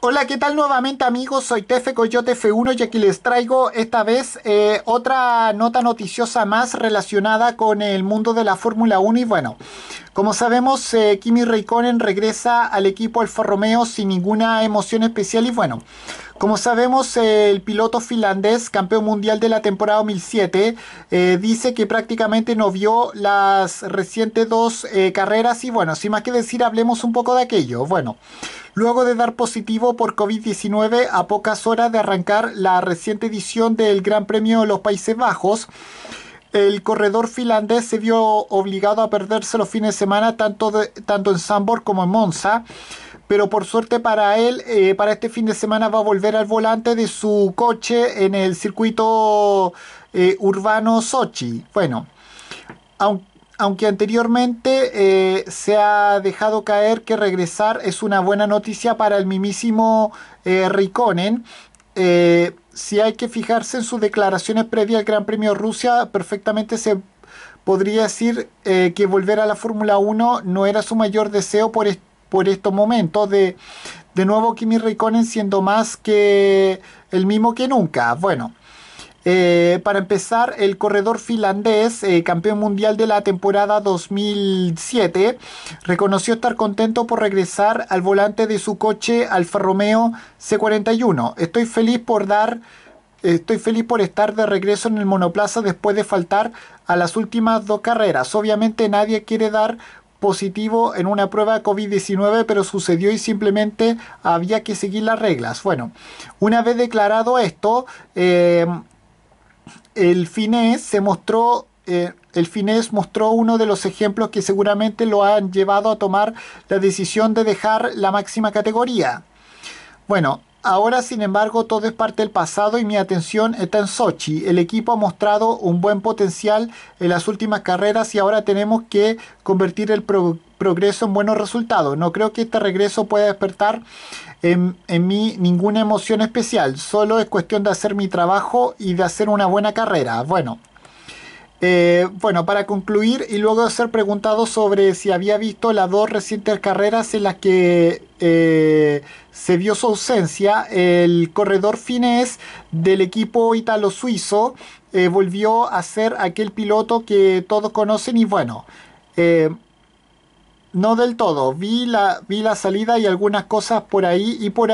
Hola, ¿qué tal nuevamente amigos? Soy Tefe Coyote F1 y aquí les traigo esta vez eh, otra nota noticiosa más relacionada con el mundo de la Fórmula 1 y bueno, como sabemos, eh, Kimi Raikkonen regresa al equipo Alfa Romeo sin ninguna emoción especial y bueno, como sabemos, eh, el piloto finlandés, campeón mundial de la temporada 2007, eh, dice que prácticamente no vio las recientes dos carreras y bueno, sin más que decir, hablemos un poco de aquello. Bueno, luego de dar positivo por COVID-19 a pocas horas de arrancar la reciente edición del Gran Premio de los Países Bajos, el corredor finlandés se vio obligado a perderse los fines de semana tanto, tanto en Sambor como en Monza. Pero por suerte para él, eh, para este fin de semana va a volver al volante de su coche en el circuito eh, urbano Sochi. Bueno, aunque anteriormente eh, se ha dejado caer que regresar es una buena noticia para el mimísimo eh, Rikonen, si hay que fijarse en sus declaraciones previas al Gran Premio Rusia, perfectamente se podría decir eh, que volver a la Fórmula 1 no era su mayor deseo por, por estos momentos. De, de nuevo, Kimi Raikkonen siendo más que el mismo que nunca. Bueno. Eh, para empezar, el corredor finlandés, eh, campeón mundial de la temporada 2007, reconoció estar contento por regresar al volante de su coche Alfa Romeo C41. Estoy feliz por dar... Estoy feliz por estar de regreso en el monoplaza después de faltar a las últimas dos carreras. Obviamente nadie quiere dar positivo en una prueba COVID-19, pero sucedió y simplemente había que seguir las reglas. Bueno, una vez declarado esto, eh, el finés se mostró eh, el mostró uno de los ejemplos que seguramente lo han llevado a tomar la decisión de dejar la máxima categoría. Bueno, Ahora, sin embargo, todo es parte del pasado y mi atención está en Sochi. El equipo ha mostrado un buen potencial en las últimas carreras y ahora tenemos que convertir el progreso en buenos resultados. No creo que este regreso pueda despertar en, mí ninguna emoción especial. Solo es cuestión de hacer mi trabajo y de hacer una buena carrera. Bueno, eh, bueno, para concluir y luego de ser preguntado sobre si había visto las dos recientes carreras en las que eh, se vio su ausencia. El corredor finés del equipo italo-suizo eh, volvió a ser aquel piloto que todos conocen y bueno, eh, no del todo. Vi la, vi la salida y algunas cosas por ahí y por,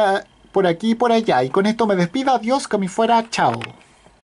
por aquí y por allá. Y con esto me despido. Adiós, que me fuera. Chao.